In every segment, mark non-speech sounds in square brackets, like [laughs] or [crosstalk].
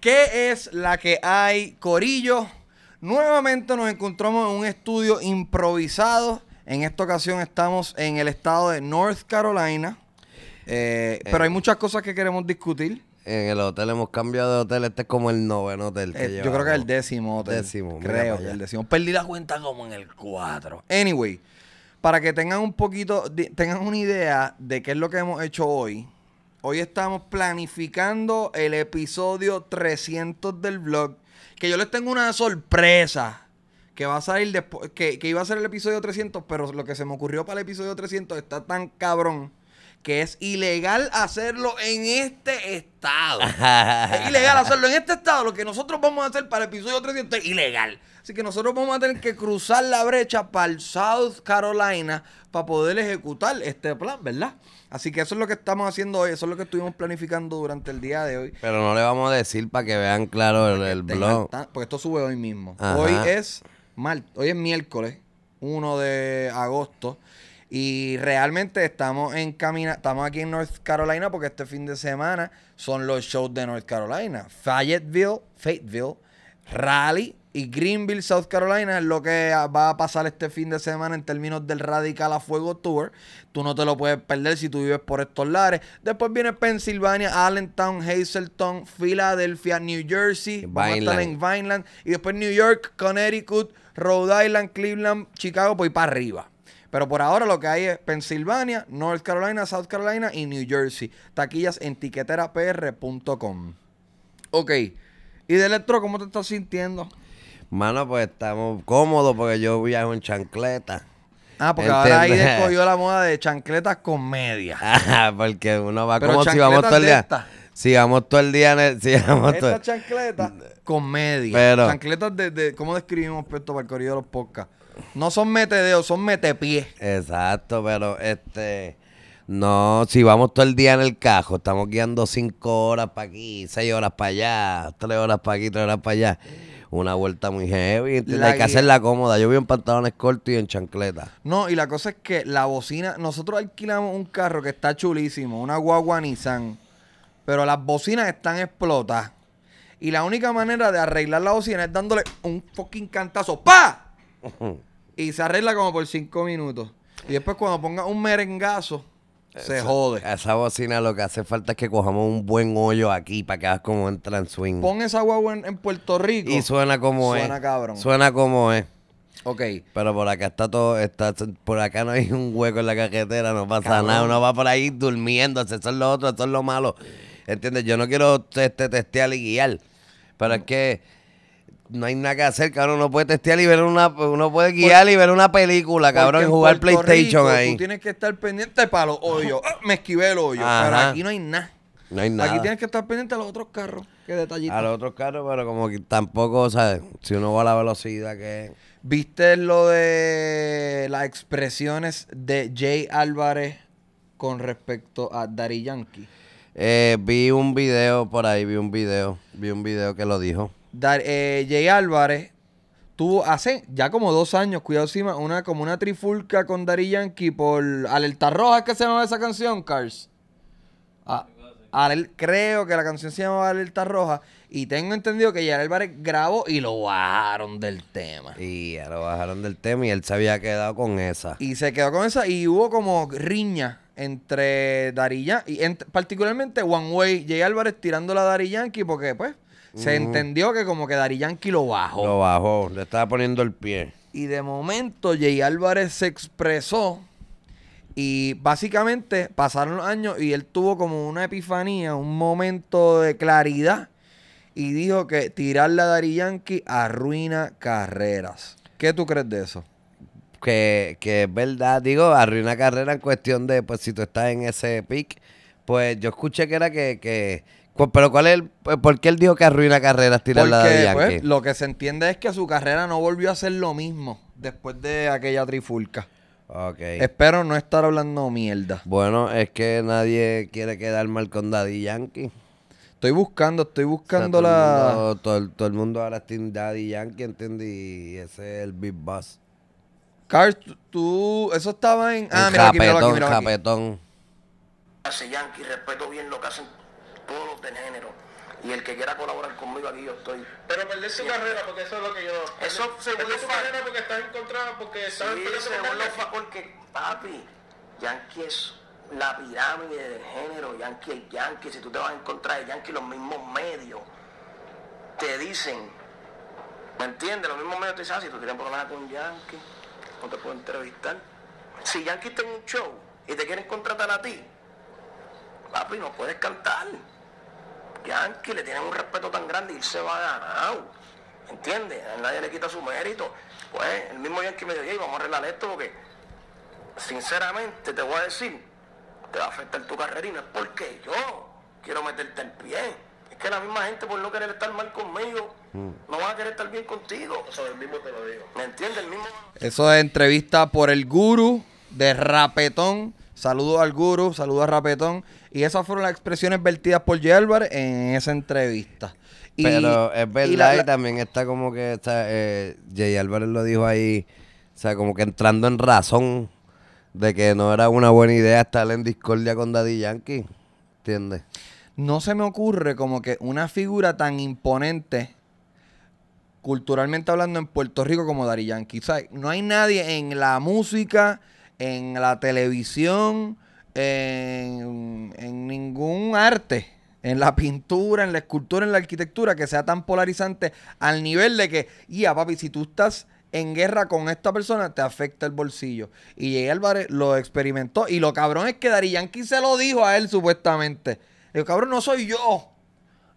¿Qué es la que hay, Corillo? Nuevamente nos encontramos en un estudio improvisado. En esta ocasión estamos en el estado de North Carolina. Eh, eh, pero hay muchas cosas que queremos discutir. En el hotel hemos cambiado de hotel. Este es como el noveno hotel. Eh, yo creo que es el décimo hotel. Décimo, creo. El décimo. Perdí la cuenta como en el cuatro. Anyway, para que tengan un poquito, tengan una idea de qué es lo que hemos hecho hoy Hoy estamos planificando el episodio 300 del vlog. Que yo les tengo una sorpresa. Que va a salir después. Que, iba a ser el episodio 300. Pero lo que se me ocurrió para el episodio 300 está tan cabrón. Que es ilegal hacerlo en este estado. [laughs] es ilegal hacerlo en este estado. Lo que nosotros vamos a hacer para el episodio 300 es ilegal que nosotros vamos a tener que cruzar la brecha para el South Carolina para poder ejecutar este plan, ¿verdad? Así que eso es lo que estamos haciendo hoy, eso es lo que estuvimos planificando durante el día de hoy. Pero no le vamos a decir para que vean claro el, blog. porque esto sube hoy mismo. Hoy es hoy es miércoles, 1 de agosto. Y realmente estamos en camina, estamos aquí en North Carolina porque este fin de semana son los shows de North Carolina. Fayetteville, Fayetteville, Raleigh, y Greenville, South Carolina, es lo que va a pasar este fin de semana en términos del Radical a Fuego Tour. Tú no te lo puedes perder si tú vives por estos lares. Después viene Pensilvania, Allentown, Hazleton, Filadelfia, New Jersey. Vamos a estar en Vineland. Y después New York, Connecticut, Rhode Island, Cleveland, Chicago, pues para arriba. Pero por ahora lo que hay es Pensilvania, North Carolina, South Carolina y New Jersey. Taquillas en tiqueterapr.com. Ok. ¿Y de Electro cómo te estás sintiendo? Mano, pues estamos cómodos porque yo viajo en chancleta. Ah, porque ahora ahí descogió la [laughs] moda de chancletas con media. [laughs] porque uno va como si vamos todo el día. Si vamos todo el día en el, chancleta con media. Pero... Chancletas de, de, ¿cómo describimos esto para el corrido de los podcasts? No son metedeos, son metepies Exacto, pero este. No, si vamos todo el día en el cajo, estamos guiando cinco horas para aquí, seis horas para allá, tres horas para aquí, tres horas para allá una vuelta muy heavy. Hay que hacerla cómoda. Yo vivo en pantalones cortos y en chancleta. No, y la cosa es que la bocina, nosotros alquilamos un carro que está chulísimo, una guagua Nissan, pero las bocinas están explotadas. Y la única manera de arreglar la bocina es dándole un fucking cantazo. ¡Pa! [laughs] y se arregla como por cinco minutos. Y después cuando ponga un merengazo, se jode. jode. Esa bocina lo que hace falta es que cojamos un buen hoyo aquí para que hagas como en swing. Pon esa guagua en, Puerto Rico. Y suena como es. Suena cabrón. Suena como es. Ok. Pero por acá está todo, está, por acá no hay un hueco en la carretera, no pasa nada, uno va por ahí durmiendo, eso es lo otro, eso es lo malo. ¿Entiendes? Yo no quiero este, testear y guiar, pero es que no hay nada que hacer, cabrón. Uno puede testear y ver una, uno puede guiar y ver una película, cabrón, y jugar PlayStation ahí. Tú tienes que estar pendiente para los hoyos. Ah, me esquivé el hoyo. aquí no hay nada. Aquí tienes que estar pendiente a los otros carros. Qué detallito. A los otros carros, pero como que tampoco, o sea, si uno va a la velocidad que. ¿Viste lo de las expresiones de Jay Álvarez con respecto a Dari Yankee? Eh, vi un video por ahí, vi un video, vi un video que lo dijo. Dar, eh, Jay Álvarez tuvo hace ya como dos años, cuidado encima, una, como una trifulca con Dari Yankee por Alerta Roja, que se llama esa canción, Cars. Ah, creo que la canción se llamaba Alerta Roja. Y tengo entendido que Jay Álvarez grabó y lo bajaron del tema. Y ya lo bajaron del tema y él se había quedado con esa. Y se quedó con esa y hubo como riña entre Darilla y particularmente One Way, Jay Álvarez tirándola a Dari Yankee porque pues se entendió que como que Dari Yankee lo bajó. Lo bajó, le estaba poniendo el pie. Y de momento Jay Álvarez se expresó y básicamente pasaron los años y él tuvo como una epifanía, un momento de claridad y dijo que tirarle a Dari Yankee arruina carreras. ¿Qué tú crees de eso? Que, es verdad, digo, arruina carrera en cuestión de, pues si tú estás en ese pick, pues yo escuché que era que pero ¿cuál es eh, ¿por qué él dijo que arruina carreras tirar la de pues, Yankee? lo que se entiende es que su carrera no volvió a ser lo mismo después de aquella trifulca. Okay. Espero no estar hablando mierda. Bueno, es que nadie quiere quedar mal con Daddy Yankee. Estoy buscando, estoy buscando la... todo, el mundo ahora está en Daddy Yankee, ¿entendí? ese es el Big Boss. Carl, tú... Eso estaba en... Ah, en mira, aquí, mira, aquí, mira Yankee, respeto bien lo que todos los género. Y el que quiera colaborar conmigo aquí yo estoy. Pero perder su carrera, porque eso es lo que yo. Eso según los carrera porque estás encontrado porque sabes que porque, papi, Yankee es la pirámide del género, Yankee es Yankee, si tú te vas a encontrar de Yankee, los mismos medios te dicen, ¿me entiendes? Los mismos medios te dicen, ah, si tú tienes problemas con Yankee, no te puedo entrevistar. Si Yankee está en un show y te quieren contratar a ti, papi, no puedes cantar. Yankee le tienen un respeto tan grande y se va ganado. ¿Entiendes? A nadie le quita su mérito. Pues el mismo Yankee me dijo, vamos a arreglar esto porque, sinceramente, te voy a decir, te va a afectar tu carrera porque yo quiero meterte el pie. Es que la misma gente por no querer estar mal conmigo, mm. no va a querer estar bien contigo. Eso el mismo te lo digo. ¿Me entiendes? Eso es entrevista por el guru de Rapetón Saludos al Guru, saludos a Rapetón. Y esas fueron las expresiones vertidas por Alvarez en esa entrevista. Pero es verdad, y, también está como que está, eh, Álvarez lo dijo ahí, o sea, como que entrando en razón de que no era una buena idea estar en discordia con Daddy Yankee. ¿Entiendes? No se me ocurre como que una figura tan imponente culturalmente hablando en Puerto Rico como Daddy Yankee. O no hay nadie en la música en la televisión, en, ningún arte, en la pintura, en la escultura, en la arquitectura, que sea tan polarizante al nivel de que, ya papi, si tú estás en guerra con esta persona te afecta el bolsillo. Y Jay Álvarez lo experimentó. Y lo cabrón es que Dari Yankee se lo dijo a él supuestamente. el cabrón, no soy yo.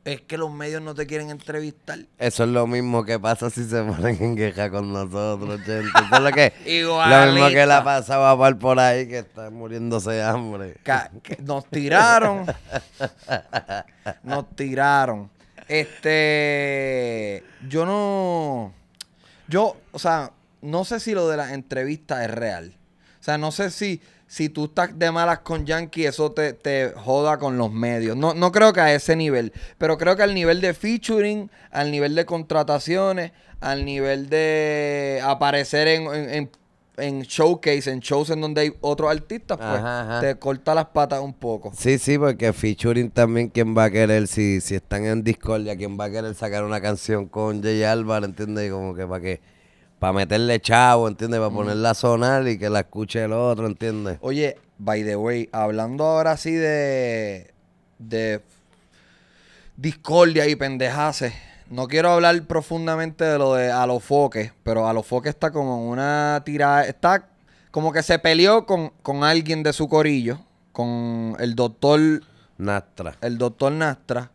Es que los medios no te quieren entrevistar. Eso es lo mismo que pasa si se [laughs] ponen en queja con nosotros, gente. es lo que. [laughs] Lo mismo que la pasaba por, por ahí, que está muriéndose de hambre. nos tiraron. nos tiraron. Este. Yo no. Yo, o sea, no sé si lo de la entrevista es real. O sea, no sé si si tú estás de malas con Yankee, eso te, joda con los medios. No, no creo que a ese nivel, pero creo que al nivel de featuring, al nivel de contrataciones, al nivel de aparecer en, en, en, showcase, en shows en donde hay otros artistas, pues te corta las patas un poco. Sí, sí, porque featuring también, ¿quién va a querer? Si, si están en Discordia, ¿quién va a querer sacar una canción con Jay Álvarez? ¿Entiendes? Como que para qué para meterle chavo, ¿entiendes? Para ponerla a sonar y que la escuche el otro, ¿entiendes? Oye, by the way, hablando ahora así de, de discordia y pendejase no quiero hablar profundamente de lo de Alofoque, pero Alofoque está como en una tirada, está como que se peleó con, alguien de su corillo, con el doctor Nastra. El doctor Nastra.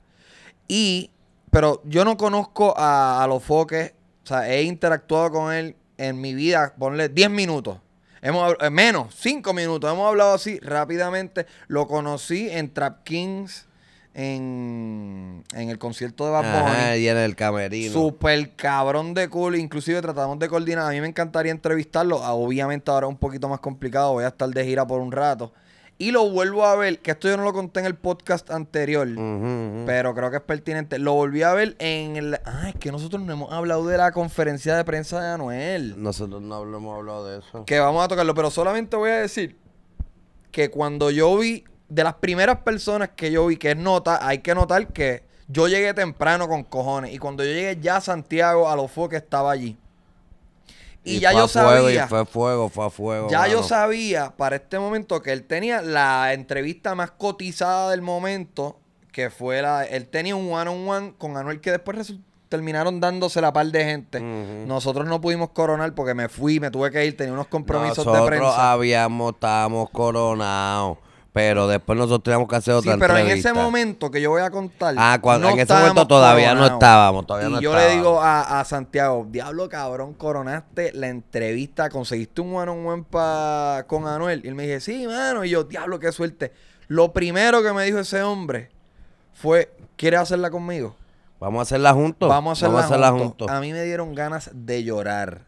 Y, pero yo no conozco a, a o sea, he interactuado con él en mi vida, ponle 10 minutos. Hemos, eh, menos, 5 minutos. Hemos hablado así rápidamente. Lo conocí en Trap Kings. En, el concierto de Bad Bunny. en el camerino. cabrón de cool. Inclusive tratamos de coordinar. A mí me encantaría entrevistarlo. Ah, obviamente ahora es un poquito más complicado. Voy a estar de gira por un rato. Y lo vuelvo a ver, que esto yo no lo conté en el podcast anterior, pero creo que es pertinente. Lo volví a ver en el... Ay, ah, es que nosotros no hemos hablado de la conferencia de prensa de Anuel. Nosotros no hemos hablado de eso. Que vamos a tocarlo, pero solamente voy a decir que cuando yo vi, de las primeras personas que yo vi que es nota, hay que notar que yo llegué temprano con cojones. Y cuando yo llegué ya a Santiago, a los que estaba allí. Y, ya yo sabía. fue fuego, fue fuego. Ya yo sabía para este momento que él tenía la entrevista más cotizada del momento, que fue la. Él tenía un one-on-one con Anuel, que después terminaron dándose la par de gente. Nosotros no pudimos coronar porque me fui, me tuve que ir, tenía unos compromisos de prensa. Nosotros habíamos, estábamos coronados. Pero después nosotros teníamos que hacer otra sí, pero en ese momento que yo voy a contar. Ah, cuando, en ese momento todavía no estábamos. Todavía y yo le digo a, Santiago, diablo cabrón, coronaste la entrevista, conseguiste un buen on pa con Anuel. Y él me dice, sí, mano. Y yo, diablo, qué suerte. Lo primero que me dijo ese hombre fue, ¿quieres hacerla conmigo? Vamos a hacerla juntos. Vamos a hacerla, juntos. A mí me dieron ganas de llorar.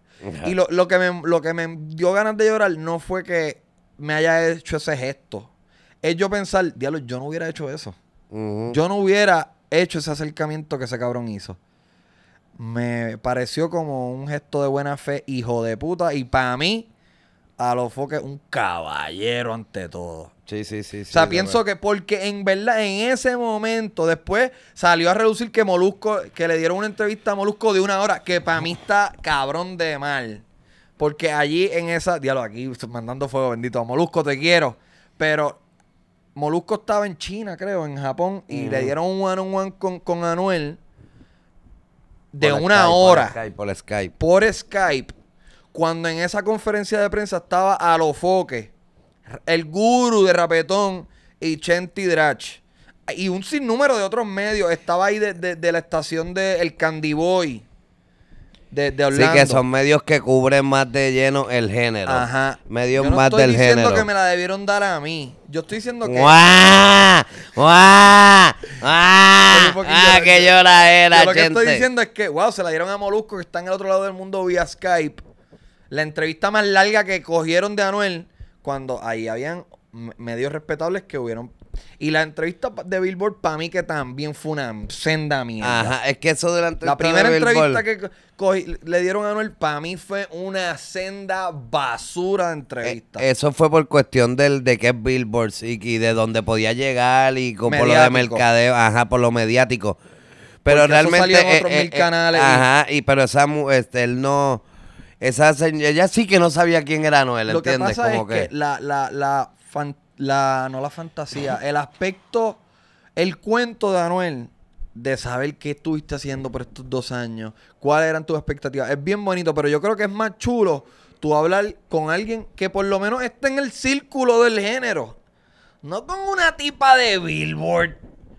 y lo, que me, lo que me dio ganas de llorar no fue que me haya hecho ese gesto es yo pensar, diablo, yo no hubiera hecho eso. Yo no hubiera hecho ese acercamiento que ese cabrón hizo. Me pareció como un gesto de buena fe, hijo de puta. Y para mí, a lo Foque, un caballero ante todo. Sí, sí, sí. O sea, pienso que porque en verdad, en ese momento, después salió a reducir que Molusco, que le dieron una entrevista a Molusco de una hora, que para mí está cabrón de mal. Porque allí en esa, diálogo aquí, mandando fuego bendito a Molusco, te quiero. Pero Molusco estaba en China, creo, en Japón, y le dieron un one on one con, Anuel de una hora. Por Skype, por Skype. Cuando en esa conferencia de prensa estaba Alofoque, el guru de Rapetón y Chenti Drach. Y un sinnúmero de otros medios. Estaba ahí de, la estación de Candy Boy de, Sí, que son medios que cubren más de lleno el género. Ajá. Medios más del género. diciendo que me la debieron dar a mí. Yo estoy diciendo que. ¡Guau! ¡Guau! ¡Guau! ¡Ah, que yo la era, gente! Lo que estoy diciendo es que, wow, se la dieron a Molusco, que está en el otro lado del mundo vía Skype. La entrevista más larga que cogieron de Anuel, cuando ahí habían medios respetables que hubieron y la entrevista de Billboard, para mí, que también fue una senda mía Ajá, es que eso de la entrevista. La primera entrevista que le dieron a Noel, para mí fue una senda basura de entrevista. Eh, eso fue por cuestión del, de qué es Billboard y, de dónde podía llegar y como por lo de mercadeo, ajá, por lo mediático. Pero realmente. Eso eh, en otros eh, mil canales. ajá, y, pero esa, este, él no. Esa ella sí que no sabía quién era Noel, ¿entiendes? Lo que es que, la, la, la, no la fantasía, el aspecto, el cuento de Anuel, de saber qué estuviste haciendo por estos dos años, cuáles eran tus expectativas. Es bien bonito, pero yo creo que es más chulo tú hablar con alguien que por lo menos esté en el círculo del género. No con una tipa de Billboard.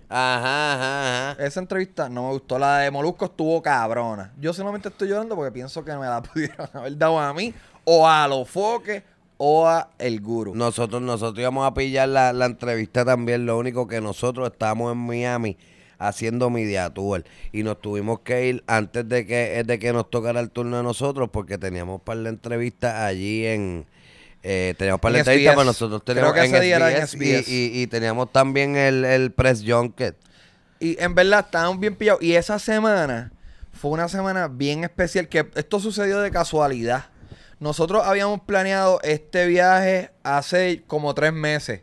Ajá, ajá, ajá. Esa entrevista no me gustó. La de Molusco estuvo cabrona. Yo solamente estoy llorando porque pienso que me la [laughs] pudieron haber dado a mí o a los foques Oa el Guru. Nosotros, nosotros íbamos a pillar la, entrevista también. Lo único que nosotros estábamos en Miami haciendo media tour y nos tuvimos que ir antes de que, eh, de que nos tocara el turno de nosotros porque teníamos para la entrevista allí en, eh, teníamos para la entrevista, pero pues nosotros teníamos Creo que día Y, y, teníamos también el, press junket. Y en verdad estábamos bien pillados. Y esa semana fue una semana bien especial que esto sucedió de casualidad. Nosotros habíamos planeado este viaje hace como tres meses.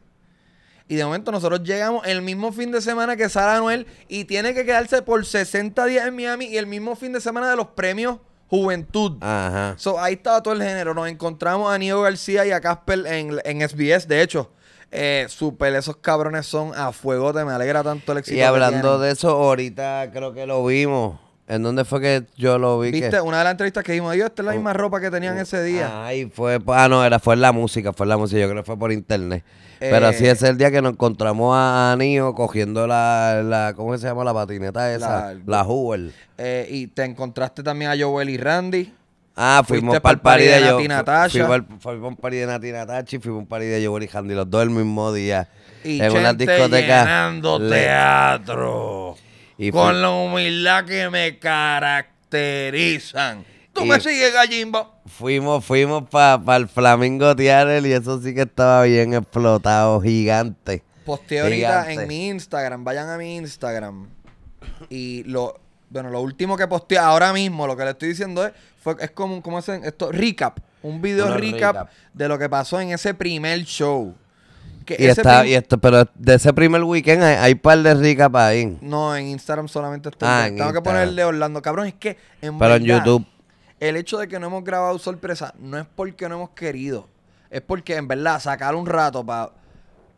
Y de momento nosotros llegamos el mismo fin de semana que Sara Noel y tiene que quedarse por 60 días en Miami y el mismo fin de semana de los premios Juventud. Ajá. So, ahí estaba todo el género. Nos encontramos a Nio García y a Casper en, SBS, de hecho. Eh, super, esos cabrones son a fuego, te me alegra tanto el éxito. Y hablando de eso, ahorita creo que lo vimos. ¿En dónde fue que yo lo vi? ¿Viste? Una de las entrevistas que dimos. Dios, esta es la oh, misma ropa que tenían oh, ese día. Ay, fue, ah, no, era, fue en la música, fue en la música, yo creo que fue por internet. Pero Pero eh. ese es el día que nos encontramos a Anío cogiendo la, ¿cómo se llama? La patineta esa, la, la Eh, y te encontraste también a Joel y Randy. Ah, fuimos para el party de, Nati Nati Natasha. Fuimos el party de Nati Natachi, fuimos el party de Joel y Randy, los dos el mismo día. en una discoteca. llenando teatro con la humildad que me caracterizan. Tú me sigues, gallimbo. Fuimos, fuimos para el Flamingo Tiarel y eso sí que estaba bien explotado, gigante. Posteé ahorita en mi Instagram, vayan a mi Instagram. Y lo, bueno, lo último que posteé ahora mismo, lo que le estoy diciendo es, fue, es como, ¿cómo hacen esto? Recap. Un video recap de lo que pasó en ese primer show y está, y esto, pero de ese primer weekend hay, par de ricas para ir. No, en Instagram solamente está. Ah, Tengo que ponerle Orlando, cabrón. Es que en Pero en YouTube. El hecho de que no hemos grabado sorpresa no es porque no hemos querido. Es porque en verdad sacar un rato para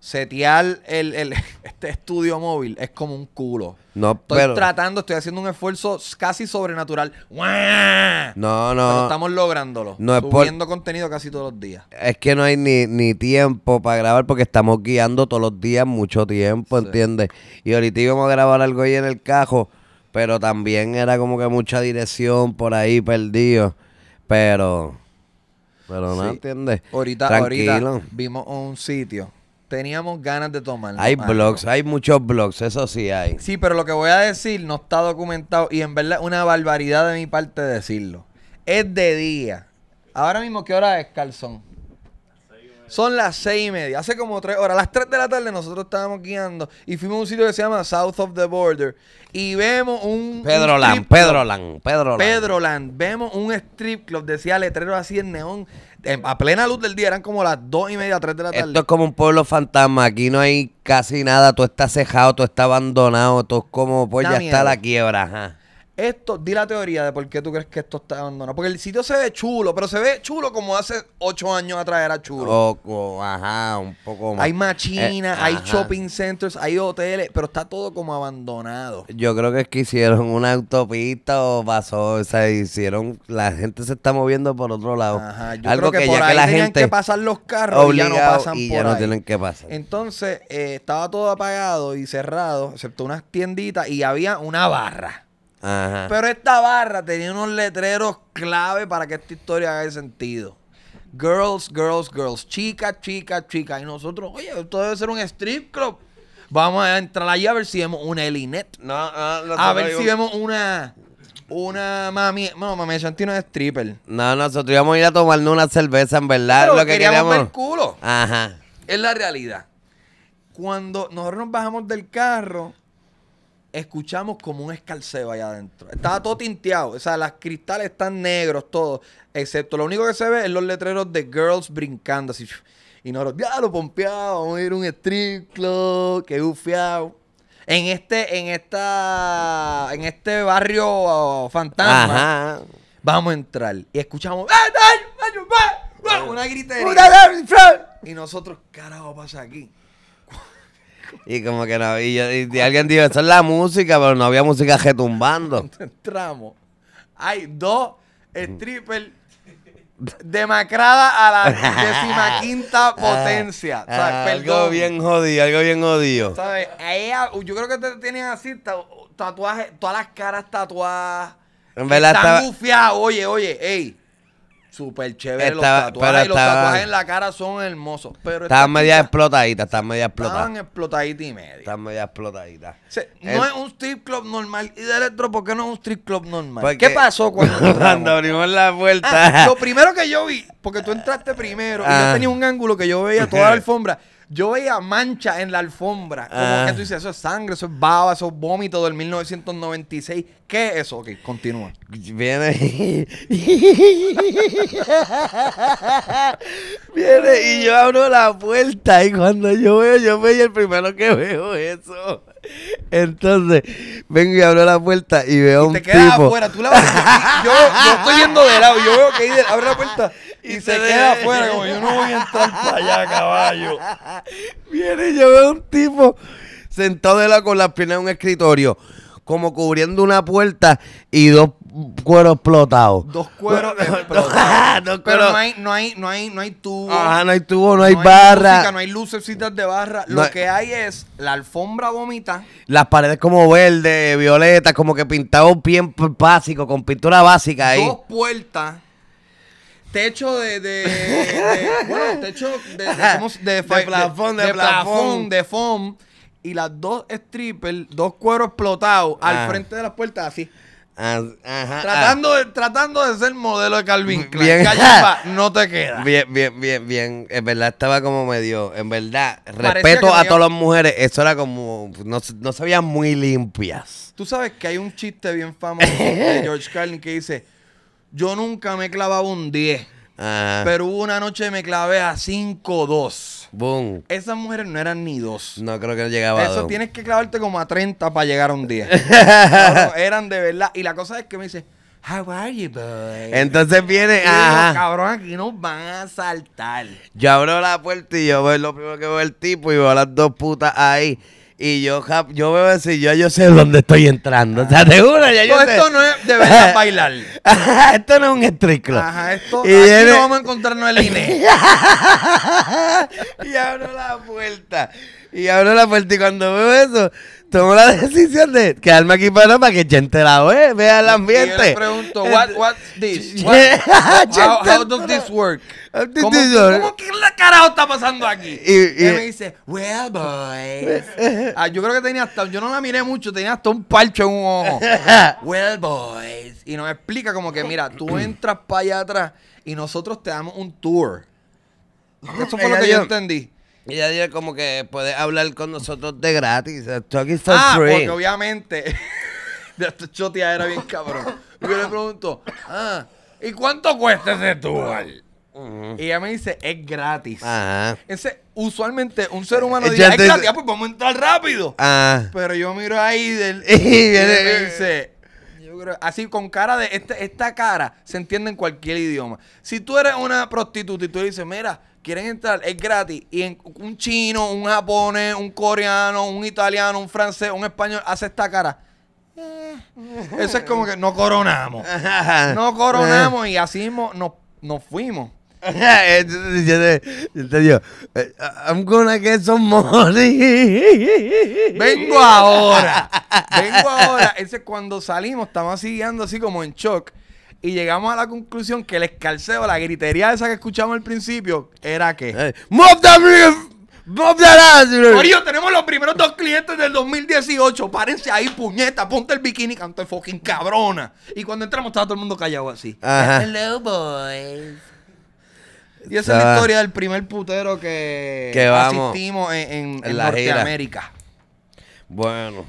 setear el, [laughs] este estudio móvil es como un culo. No, estoy pero, tratando, estoy haciendo un esfuerzo casi sobrenatural. No, no. estamos lográndolo. No es subiendo contenido casi todos los días. Es que no hay ni, tiempo para grabar porque estamos guiando todos los días mucho tiempo, ¿entiendes? Y ahorita íbamos a grabar algo ahí en el cajo, pero también era como que mucha dirección por ahí perdido. Pero. Pero no, ¿entiendes? Ahorita, ahorita vimos un sitio teníamos ganas de tomar. Hay blogs, hay muchos blogs, eso sí hay. Sí, pero lo que voy a decir no está documentado y en verdad una barbaridad de mi parte decirlo. Es de día. Ahora mismo, ¿qué hora es, Calzón? Son las seis y media. Hace como tres horas. las tres de la tarde nosotros estábamos guiando y fuimos a un sitio que se llama South of the Border y vemos un... Pedro Land, Pedro Land, Pedro Land. Pedro Land. Vemos un strip club, decía letrero así en neón a plena luz del día, eran como las dos y media, tres de la tarde. Esto es como un pueblo fantasma, aquí no hay casi nada, todo está cejado, todo está abandonado, todo es como, pues ya está la quiebra, ajá. Esto, di la teoría de por qué tú crees que esto está abandonado. Porque el sitio se ve chulo, pero se ve chulo como hace ocho años atrás era chulo. Loco, oh, ajá, un poco más. Hay machinas, eh, hay shopping centers, hay hoteles, pero está todo como abandonado. Yo creo que es que hicieron una autopista o pasó, o sea, hicieron, la gente se está moviendo por otro lado. Ajá, yo Algo creo que, por ahí la tenían gente que pasar los carros y ya no pasan y ya no tienen que pasar. Entonces, eh, estaba todo apagado y cerrado, excepto unas tienditas y había una barra. Pero esta barra tenía unos letreros clave para que esta historia haga sentido. Girls, girls, girls. Chicas, chicas, chicas. Y nosotros, oye, esto debe ser un strip club. Vamos a entrar allí a ver si vemos una Elinet. No, a ver si vemos una. Una mami. No, mami Santino no es stripper. No, nosotros íbamos a ir a tomarnos una cerveza, en verdad. lo que queríamos, ver culo. Ajá. Es la realidad. Cuando nosotros nos bajamos del carro, escuchamos como un escalceo allá adentro. Estaba todo tinteado, o sea, las cristales están negros, todos excepto lo único que se ve es los letreros de girls brincando así. Y nosotros, ya lo pompeado, vamos a ir a un street club, que bufiado. En este, en esta, en este barrio oh, fantasma, vamos a entrar y escuchamos, eh, una gritería. Y nosotros, carajo, pasa aquí. Y como que no, había y, alguien dijo, esa es la música, pero no había música retumbando. Entramos. [laughs] Hay dos strippers demacrada a la décima quinta [laughs] ah, potencia. Ah, algo bien jodido, algo bien jodido. Ah, yo creo que te tienen así tatuajes, todas las caras tatuadas. En están Oye, oye, ey súper chévere los tatuajes. los tatuajes en la cara son hermosos. Pero Estaban están explotaditas, estaban explotaditas y media. Estaban media explotaditas. no es un strip club normal. Y de electro, ¿por qué no es un strip club normal? ¿Qué pasó cuando [laughs] Cuando abrimos la puerta. Ah, lo primero que yo vi, porque tú entraste primero, y yo ah. tenía un ángulo que yo veía toda la [laughs] alfombra. Yo veía mancha en la alfombra. Como ah. que tú dices, eso es sangre, eso es baba, eso es vómito del 1996. ¿Qué es eso? Ok, continúa. Viene y... [laughs] Viene y yo abro la puerta y cuando yo veo, yo veo el primero que veo eso. Entonces, vengo y abro la puerta y veo un te quedas afuera, tú la vas a... yo, yo, estoy yendo de lado, yo veo que ahí abre la puerta y, se queda afuera, como yo no voy a entrar para allá, caballo. [laughs] Viene y yo veo un tipo sentado de la, con las piernas en un escritorio, como cubriendo una puerta y dos cueros explotados. Dos cueros [laughs] explotados. Pero no hay, no hay, no hay, no hay tubo. Ajá, no hay tubo, no, hay, barra. no hay lucecitas de barra. Lo que hay es la alfombra vomita. Las paredes como verde, violeta, como que pintado bien básico, con pintura básica ahí. Dos puertas techo de, de, de [laughs] bueno, techo de, de, de, foam y las dos strippers, dos cueros explotados al ah. frente de las puertas así. Ah, ah. Tratando, de, tratando de ser modelo de Calvin Klein. [laughs] no te queda. Bien, bien, bien, bien. En verdad estaba como medio. En verdad, respeto a todas las mujeres. Eso era como. No, sabían no muy limpias. Tú sabes que hay un chiste bien famoso de [laughs] George Carlin que dice, yo nunca me clavaba un 10. Ah. Pero hubo una noche me clavé a 5-2. Boom. Esas mujeres no eran ni dos. No creo que llegaba Eso a tienes que clavarte como a 30 para llegar a un 10. [laughs] eran de verdad. Y la cosa es que me dice, How are you, boy? Entonces viene. Ajá. cabrón, aquí nos van a saltar. Yo abro la puerta y yo veo lo primero que veo el tipo y veo a las dos putas ahí. Y yo, yo veo eso yo, yo sé dónde estoy entrando. O sea, te juro, ya yo pues esto no es de verdad [laughs] bailar. esto no es un strip Ajá, esto, y aquí no vamos a encontrarnos el [laughs] INE. y abro la puerta. Y abro la puerta y cuando veo eso, Tomo la decisión de quedarme aquí para, para que gente la ve, vea el ambiente. Y yo le pregunto, what, eh, what's this? [laughs] how, does this work? ¿Cómo, la carajo está pasando aquí? Y, me dice, well, boys. [laughs] Ah, yo creo que tenía hasta, yo no la miré mucho, tenía hasta un palcho en un ojo. [laughs] well, boys. Y nos explica como que, mira, tú entras para allá atrás y nosotros te damos un tour. [clears throat] Eso fue lo que yo entendí. Y ella dice como que puede hablar con nosotros de gratis. Eh, ah, porque obviamente. [laughs] de esta chotea era bien cabrón. Y yo le pregunto, ah, ¿y cuánto cuesta ese dual? Y ella me dice, es gratis. Ajá. Ese, usualmente un ser humano eh, dice, es gratis, ah, pues vamos a entrar rápido. Ah. Pero yo miro ahí del, [laughs] y, me dice, yo creo, así con cara de, este, esta cara se entiende en cualquier idioma. Si tú eres una prostituta y tú dices, mira, quieren entrar, es gratis. Y un chino, un japonés, un coreano, un italiano, un francés, un español hace esta cara. Eh, eso es como que no coronamos. [laughs] No coronamos y así nos, fuimos. [laughs] Este, este, yo te, digo, eh, I'm gonna get some money. [laughs] Vengo ahora. Vengo ahora. Ese cuando salimos, estamos así así como en shock y llegamos a la conclusión que el escalceo, la gritería esa que escuchamos al principio, era que... Eh, roof! ¡Move the ¡Bob Corillo, tenemos los primeros dos clientes del 2018. Párense ahí, puñeta. Ponte el bikini, canto de fucking cabrona. Y cuando entramos estaba todo el mundo callado así. Hello, boys. Y esa es la historia del primer putero que, asistimos en, en, en Norteamérica. Bueno.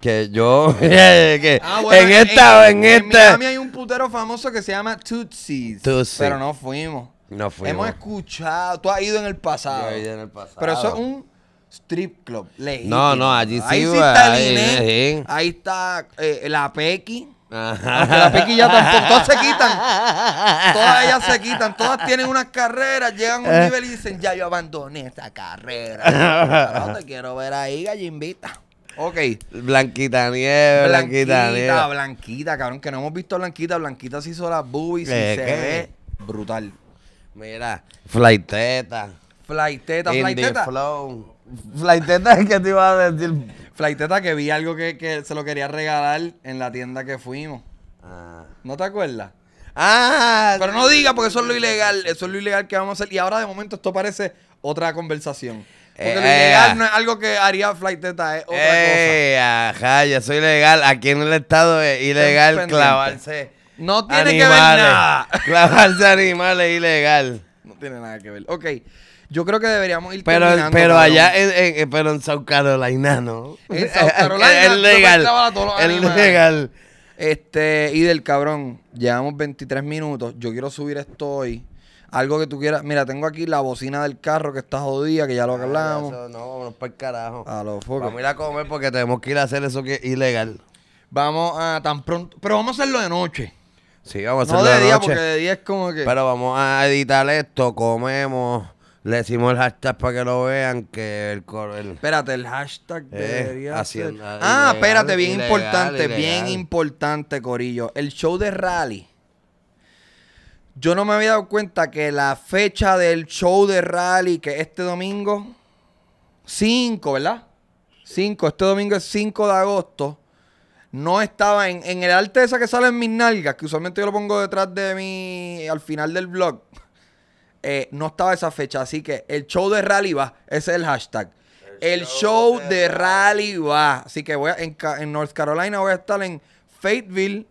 Que yo. [laughs] [laughs] que ah, en, esta. En, en, en Miami hay un putero famoso que se llama Tootsies. Tootsie. Pero no fuimos. No fuimos. Hemos escuchado. Tú has ido en el pasado. Yo he ido en el pasado. Pero eso es un strip club. No, no, allí sí. Ahí pues, está ahí, el Ahí está eh, la Pequi. Ajá. la Pequi ya tampoco. Todas se quitan. [laughs] Todas ellas se quitan. Todas tienen unas carreras. Llegan a un eh. nivel y dicen, ya yo abandoné esta carrera. No te quiero ver ahí, gallimbita. Ok. Blanquita Nieve, Blanquita, Blanquita Nieve. Blanquita, cabrón, que no hemos visto Blanquita. Blanquita se sola, las y eh, se ve brutal. Mira, Flighteta. Flighteta, Flighteta. Flow. Flighteta es [laughs] que te iba a decir. Flighteta que vi algo que, se lo quería regalar en la tienda que fuimos. Ah. ¿No te acuerdas? Ah, pero no digas porque eso es lo ilegal, eso es lo ilegal que vamos a hacer. Y ahora de momento esto parece otra conversación. Porque lo eh, ilegal ah. no es algo que haría Flight es otra eh, cosa. Ajá, ya soy legal. Aquí en el estado es ilegal clavarse. No tiene que ver nada. [laughs] Clavarse animales es ilegal. No tiene nada que ver. Ok. Yo creo que deberíamos ir Pero, pero allá en, en, pero en South Carolina, ¿no? En [laughs] South Carolina es legal. Es legal. Este, y del cabrón, llevamos 23 minutos. Yo quiero subir esto hoy. Algo que tú quieras. Mira, tengo aquí la bocina del carro que está jodida, que ya lo ah, hablamos. no, vámonos para el carajo. A lo foco. Vamos a ir a comer porque tenemos que ir a hacer eso que es ilegal. Vamos a tan pronto. Pero vamos a hacerlo de noche. Sí, vamos a hacerlo de noche. no de, día, porque de día es como que. Pero vamos a editar esto, comemos. Le decimos el hashtag para que lo vean, que el... el espérate, el hashtag eh, debería Ah, espérate, bien importante, bien importante, Corillo. El show de Rally yo no me había dado cuenta que la fecha del show de rally, que este domingo, 5, ¿verdad? 5, este domingo es 5 de agosto. No estaba en, en el arte esa que sale en mis nalgas, que usualmente yo lo pongo detrás de mi. al final del blog. Eh, no estaba esa fecha, así que el show de rally va, ese es el hashtag. El, show, de, rally, va. Así que voy en, North Carolina voy a estar en Fayetteville,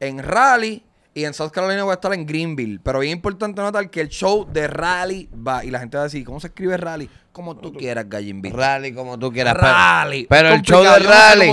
en Rally y en South Carolina voy a estar en Greenville. Pero bien importante notar que el show de Rally va. Y la gente va a decir, ¿cómo se escribe Rally? Como tú quieras, Gallinville. Rally como tú quieras. Rally. Pero, el show de Rally.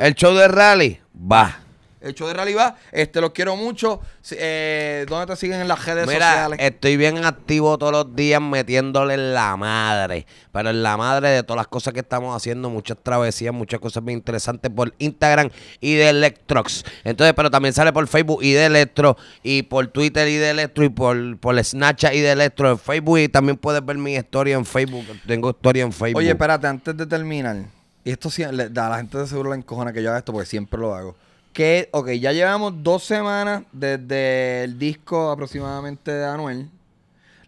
el show de Rally va hecho de realidad. Este, los quiero mucho. Eh, ¿Dónde te siguen en las redes Mira, sociales? Estoy bien activo todos los días metiéndole la madre. Pero en la madre de todas las cosas que estamos haciendo, muchas travesías, muchas cosas bien interesantes por Instagram y de Electrox. Entonces, pero también sale por Facebook y de Electro, y por Twitter y de Electro, y por, por Snapchat y de Electro en Facebook. Y también puedes ver mi historia en Facebook. Tengo historia en Facebook. Oye, espérate, antes de terminar. Y esto a la gente de seguro la encojona que yo haga esto porque siempre lo hago ok, ya llevamos dos semanas desde el disco aproximadamente de Anuel.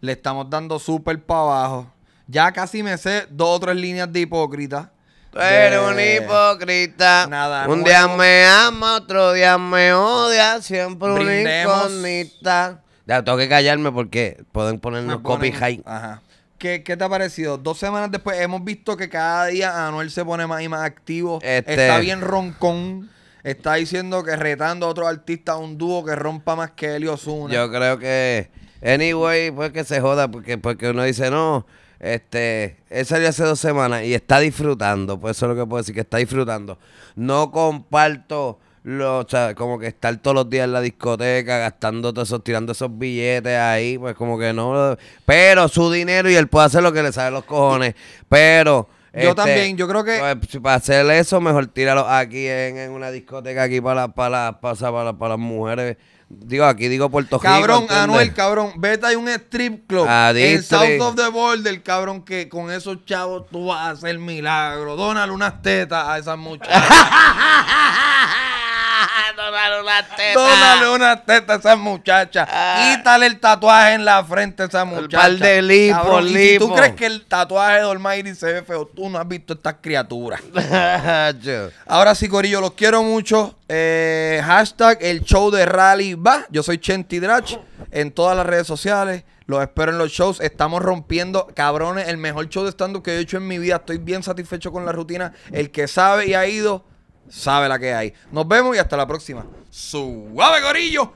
Le estamos dando súper para abajo. Ya casi me sé dos o tres líneas de hipócrita. pero un hipócrita. Nada, un día me ama, otro día me odia, siempre un incógnita. Ya, tengo que callarme porque pueden ponernos copy high. Ajá. ¿Qué, ¿Qué, te ha parecido? Dos semanas después hemos visto que cada día Anuel se pone más y más activo. Este- Está bien roncón está diciendo que retando a otro artista a un dúo que rompa más que él y Yo creo que, anyway, pues que se joda, porque, porque uno dice, no, este, él salió hace dos semanas y está disfrutando, pues eso es lo que puedo decir, que está disfrutando. No comparto... Lo, o sea, como que estar todos los días en la discoteca, gastando todos esos, tirando esos billetes ahí, pues como que no. Pero su dinero y él puede hacer lo que le sale los cojones. Pero yo este, también, yo creo que. Pues, para hacer eso, mejor tíralo aquí en, una discoteca aquí para, para, para, para, para las mujeres. Digo, aquí digo Puerto cabrón, Rico. Cabrón, Anuel, cabrón. Vete, a un strip club el en South of the Border, cabrón, que con esos chavos tú vas a hacer milagro. Dónale unas tetas a esas muchachas. [laughs] Dónale una teta. una teta a esa muchacha. y ah. Quítale el tatuaje en la frente a esa muchacha. El par de lipo, tú crees que el tatuaje de Dolmairi se ve feo, tú no has visto estas criaturas. [laughs] Ahora sí, Corillo, los quiero mucho. Eh, hashtag el show de Rally va. Yo soy Chenti Drach en todas las redes sociales. Los espero en los shows. Estamos rompiendo, cabrones, el mejor show de stand-up que he hecho en mi vida. Estoy bien satisfecho con la rutina. El que sabe y ha ido sabe la que hay. Nos vemos y hasta la próxima. Suave, gorillo.